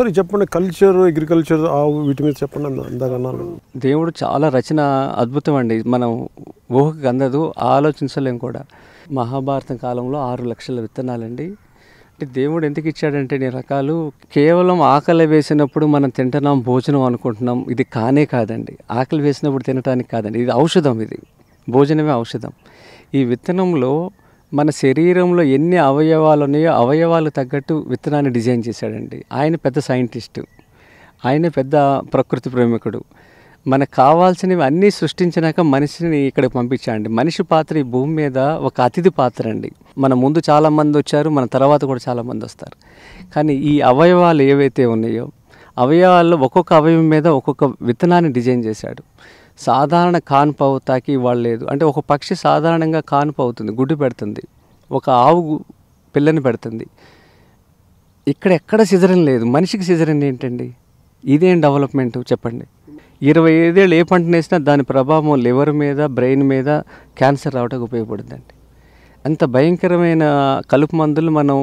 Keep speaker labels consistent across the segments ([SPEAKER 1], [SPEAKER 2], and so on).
[SPEAKER 1] ఒకసారి చెప్పండి culture agriculture ఆవు వీటి మీద చెప్పండి అందాకన్నాను దేవుడు చాలా రచన అద్భుతం అండి మనం ఊహకు అందదు ఆలోచించలేం కూడా మహాభారతం కాలంలో ఆరు లక్షల విత్తనాలండి అంటే దేవుడు ఎందుకు ఇచ్చాడంటే నేను రకాలు కేవలం ఆకలి వేసినప్పుడు మనం తింటున్నాం భోజనం అనుకుంటున్నాం ఇది కానే కాదండి ఆకలి వేసినప్పుడు తినటానికి కాదండి ఇది ఔషధం ఇది భోజనమే ఔషధం ఈ విత్తనంలో మన శరీరంలో ఎన్ని అవయవాలు ఉన్నాయో అవయవాలు తగ్గట్టు విత్తనాన్ని డిజైన్ చేశాడండి ఆయన పెద్ద సైంటిస్టు ఆయన పెద్ద ప్రకృతి ప్రేమికుడు మనకు కావాల్సినవి అన్నీ సృష్టించినాక మనిషిని ఇక్కడికి పంపించాడండి మనిషి పాత్ర ఈ భూమి మీద ఒక అతిథి పాత్ర అండి మన ముందు చాలామంది వచ్చారు మన తర్వాత కూడా చాలామంది వస్తారు కానీ ఈ అవయవాలు ఏవైతే ఉన్నాయో అవయవాల్లో ఒక్కొక్క అవయవం మీద ఒక్కొక్క విత్తనాన్ని డిజైన్ చేశాడు సాధారణ కాన్పు అవుతాకి ఇవాళ లేదు అంటే ఒక పక్షి సాధారణంగా కాన్పు అవుతుంది గుడ్డు పెడుతుంది ఒక ఆవు పిల్లని పెడుతుంది ఇక్కడ ఎక్కడ సిజరన్ లేదు మనిషికి సిజరన్ ఏంటండి ఇదేం డెవలప్మెంట్ చెప్పండి ఇరవై ఐదేళ్ళు ఏ పంటను వేసినా దాని ప్రభావం లివర్ మీద బ్రెయిన్ మీద క్యాన్సర్ రావడానికి ఉపయోగపడుతుందండి అంత భయంకరమైన కలుపు మందులు మనం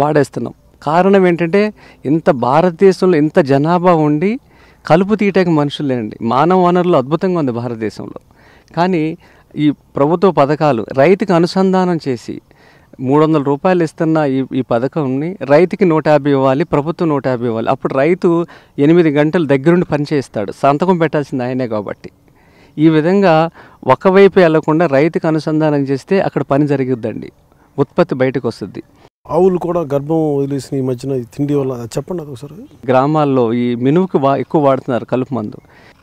[SPEAKER 1] వాడేస్తున్నాం కారణం ఏంటంటే ఇంత భారతదేశంలో ఇంత జనాభా ఉండి కలుపు తీయటానికి మనుషులు లేనండి మానవ వనరులు అద్భుతంగా ఉంది భారతదేశంలో కానీ ఈ ప్రభుత్వ పథకాలు రైతుకు అనుసంధానం చేసి మూడు వందల రూపాయలు ఇస్తున్న ఈ ఈ పథకంని రైతుకి నూట యాభై ఇవ్వాలి ప్రభుత్వం నూట యాభై ఇవ్వాలి అప్పుడు రైతు ఎనిమిది గంటలు దగ్గరుండి పనిచేస్తాడు సంతకం పెట్టాల్సింది ఆయనే కాబట్టి ఈ విధంగా ఒకవైపు వెళ్లకుండా రైతుకు అనుసంధానం చేస్తే అక్కడ పని జరుగుద్దండి ఉత్పత్తి బయటకు వస్తుంది ఆవులు కూడా గర్భం వదిలేసిన ఈ మధ్యన తిండి వల్ల చెప్పండి అది ఒకసారి గ్రామాల్లో ఈ మినువుకి వా ఎక్కువ వాడుతున్నారు కలుపు మందు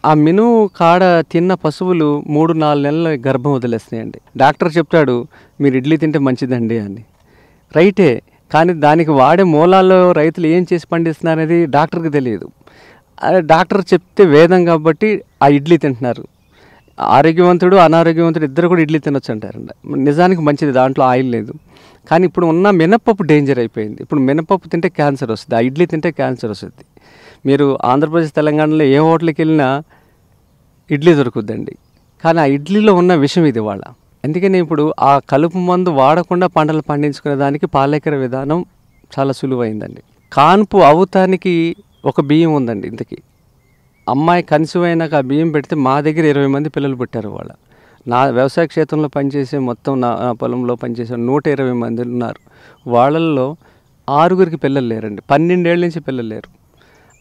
[SPEAKER 1] ఆ మినువు కాడ తిన్న పశువులు మూడు నాలుగు నెలల గర్భం వదిలేస్తున్నాయండి డాక్టర్ చెప్తాడు మీరు ఇడ్లీ తింటే మంచిదండి అని రైటే కానీ దానికి వాడే మూలాల్లో రైతులు ఏం చేసి పండిస్తున్నారు అనేది డాక్టర్కి తెలియదు డాక్టర్ చెప్తే వేదం కాబట్టి ఆ ఇడ్లీ తింటున్నారు ఆరోగ్యవంతుడు అనారోగ్యవంతుడు ఇద్దరు కూడా ఇడ్లీ తినొచ్చు అంటారండి నిజానికి మంచిది దాంట్లో ఆయిల్ లేదు కానీ ఇప్పుడు ఉన్న మినపప్పు డేంజర్ అయిపోయింది ఇప్పుడు మినపప్పు తింటే క్యాన్సర్ వస్తుంది ఆ ఇడ్లీ తింటే క్యాన్సర్ వస్తుంది మీరు ఆంధ్రప్రదేశ్ తెలంగాణలో ఏ హోటల్కి వెళ్ళినా ఇడ్లీ దొరుకుద్దండి కానీ ఆ ఇడ్లీలో ఉన్న విషయం ఇది వాళ్ళ అందుకని ఇప్పుడు ఆ కలుపు మందు వాడకుండా పంటలు పండించుకునే దానికి పాలేకర విధానం చాలా సులువైందండి కాన్పు అవుతానికి ఒక బియ్యం ఉందండి ఇంతకీ అమ్మాయి కన్సీవ్ అయినాక ఆ బియ్యం పెడితే మా దగ్గర ఇరవై మంది పిల్లలు పుట్టారు వాళ్ళ నా వ్యవసాయ క్షేత్రంలో పనిచేసే మొత్తం నా పొలంలో పనిచేసే నూట ఇరవై మంది ఉన్నారు వాళ్ళల్లో ఆరుగురికి పిల్లలు లేరండి పన్నెండేళ్ళ నుంచి పిల్లలు లేరు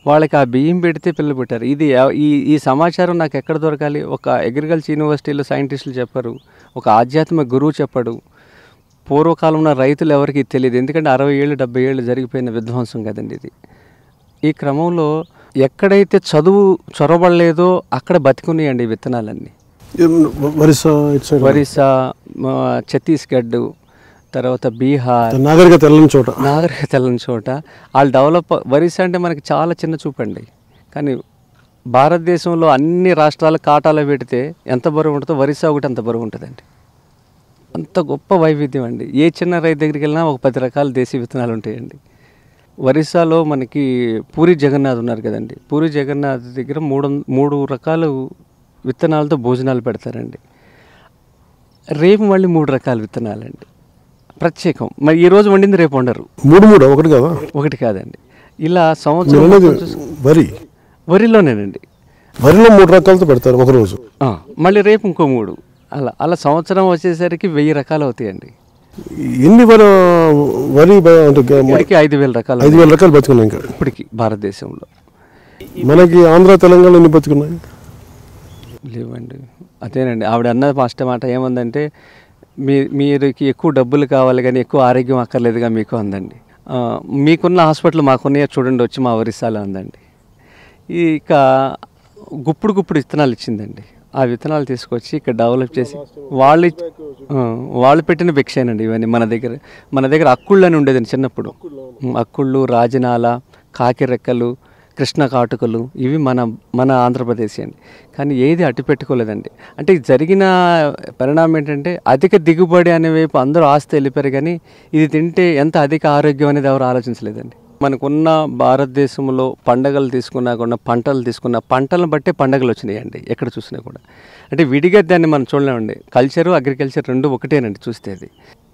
[SPEAKER 1] వాళ్ళకి ఆ బియ్యం పెడితే పిల్లలు పెట్టారు ఇది ఈ ఈ సమాచారం నాకు ఎక్కడ దొరకాలి ఒక అగ్రికల్చర్ యూనివర్సిటీలో సైంటిస్టులు చెప్పరు ఒక ఆధ్యాత్మిక గురువు చెప్పడు పూర్వకాలంలో రైతులు ఎవరికి తెలియదు ఎందుకంటే అరవై ఏళ్ళు డెబ్బై ఏళ్ళు జరిగిపోయిన విధ్వంసం కదండి ఇది ఈ క్రమంలో ఎక్కడైతే చదువు చొరబడలేదో అక్కడ బతికున్నాయండి విత్తనాలన్నీ ఒరిస్సా ఒరిస్సా ఛత్తీస్గఢ్ తర్వాత బీహార్ నాగరిక తెల్లని చోట నాగరిక తెల్లని చోట వాళ్ళు డెవలప్ ఒరిస్సా అంటే మనకి చాలా చిన్న చూపండి కానీ భారతదేశంలో అన్ని రాష్ట్రాలు కాటాలో పెడితే ఎంత బరువు ఉంటుందో ఒరిస్సా ఒకటి అంత బరువు ఉంటుందండి అంత గొప్ప వైవిధ్యం అండి ఏ చిన్న రైతు దగ్గరికి వెళ్ళినా ఒక పది రకాల దేశీ విత్తనాలు ఉంటాయండి ఒరిస్సాలో మనకి పూరి జగన్నాథ్ ఉన్నారు కదండి పూరి జగన్నాథ్ దగ్గర మూడు మూడు రకాలు విత్తనాలతో భోజనాలు పెడతారండి రేపు మళ్ళీ మూడు రకాల విత్తనాలండి ప్రత్యేకం మరి ఈ రోజు వండింది రేపు వండరు మూడు మూడు ఒకటి కాదా ఒకటి కాదండి ఇలా సంవత్సరం వరి వరిలోనేనండి వరిలో మూడు రకాలతో పెడతారు ఒకరోజు మళ్ళీ రేపు ఇంకో మూడు అలా అలా సంవత్సరం వచ్చేసరికి వెయ్యి రకాలు అవుతాయండి ఎన్ని వర వరి మనకి ఐదు వేల రకాలు ఐదు వేల రకాలు బతుకున్నాయి ఇంకా ఇప్పటికి భారతదేశంలో మనకి ఆంధ్ర తెలంగాణ ఎన్ని బతుకున్నాయి లేవండి అదేనండి ఆవిడ అన్న ఫస్ట్ మాట ఏముందంటే మీ మీరుకి ఎక్కువ డబ్బులు కావాలి కానీ ఎక్కువ ఆరోగ్యం అక్కర్లేదుగా మీకు అందండి మీకున్న హాస్పిటల్ మాకున్నాయో చూడండి వచ్చి మా ఒరిస్సాలో ఉందండి ఇక గుప్పుడు గుప్పుడు విత్తనాలు ఇచ్చిందండి ఆ విత్తనాలు తీసుకొచ్చి ఇక్కడ డెవలప్ చేసి వాళ్ళు వాళ్ళు పెట్టిన భిక్షేనండి ఇవన్నీ మన దగ్గర మన దగ్గర అక్కుళ్ళు అని ఉండేదండి చిన్నప్పుడు అక్కుళ్ళు రాజనాల కాకిరెక్కలు కృష్ణ కాటుకలు ఇవి మన మన ఆంధ్రప్రదేశ్ అండి కానీ ఏది అటు పెట్టుకోలేదండి అంటే జరిగిన పరిణామం ఏంటంటే అధిక దిగుబడి అనే వైపు అందరూ ఆస్తి వెళ్ళిపోయారు కానీ ఇది తింటే ఎంత అధిక ఆరోగ్యం అనేది ఎవరు ఆలోచించలేదండి మనకున్న భారతదేశంలో పండగలు తీసుకున్నా కూడా పంటలు తీసుకున్న పంటలను బట్టే పండగలు వచ్చినాయండి ఎక్కడ చూసినా కూడా అంటే విడిగా దాన్ని మనం చూడలేమండి కల్చరు అగ్రికల్చర్ రెండు ఒకటేనండి చూస్తే అది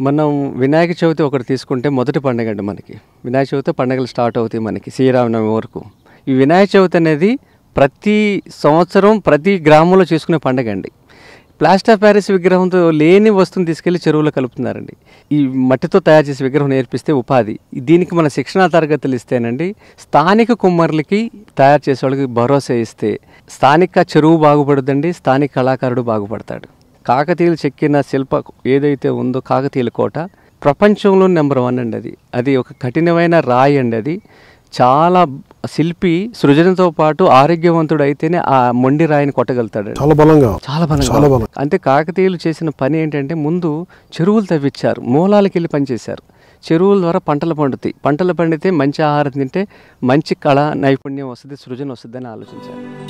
[SPEAKER 1] మనం వినాయక చవితి ఒకటి తీసుకుంటే మొదటి పండుగ అండి మనకి వినాయక చవితి పండగలు స్టార్ట్ అవుతాయి మనకి శ్రీరామనవమి వరకు ఈ వినాయక చవితి అనేది ప్రతి సంవత్సరం ప్రతి గ్రామంలో చేసుకునే పండుగ అండి ప్లాస్టర్ ఆఫ్ ప్యారిస్ విగ్రహంతో లేని వస్తువుని తీసుకెళ్లి చెరువులో కలుపుతున్నారండి ఈ మట్టితో తయారు చేసే విగ్రహం నేర్పిస్తే ఉపాధి దీనికి మన శిక్షణా తరగతులు ఇస్తేనండి స్థానిక కుమ్మరులకి తయారు చేసే వాళ్ళకి భరోసా ఇస్తే స్థానిక చెరువు బాగుపడుతుందండి స్థానిక కళాకారుడు బాగుపడతాడు కాకతీయులు చెక్కిన శిల్ప ఏదైతే ఉందో కాకతీయుల కోట ప్రపంచంలో నెంబర్ వన్ అండి అది అది ఒక కఠినమైన రాయి అండి అది చాలా శిల్పి సృజనతో పాటు ఆరోగ్యవంతుడు అయితేనే ఆ మొండి రాయిని కొట్టగలుగుతాడు చాలా బలంగా చాలా బలంగా అంటే కాకతీయులు చేసిన పని ఏంటంటే ముందు చెరువులు తవ్విచ్చారు మూలాలకి వెళ్ళి పనిచేశారు చెరువుల ద్వారా పంటలు పండుతాయి పంటలు పండితే మంచి ఆహారం తింటే మంచి కళ నైపుణ్యం వస్తుంది సృజన వస్తుందని ఆలోచించారు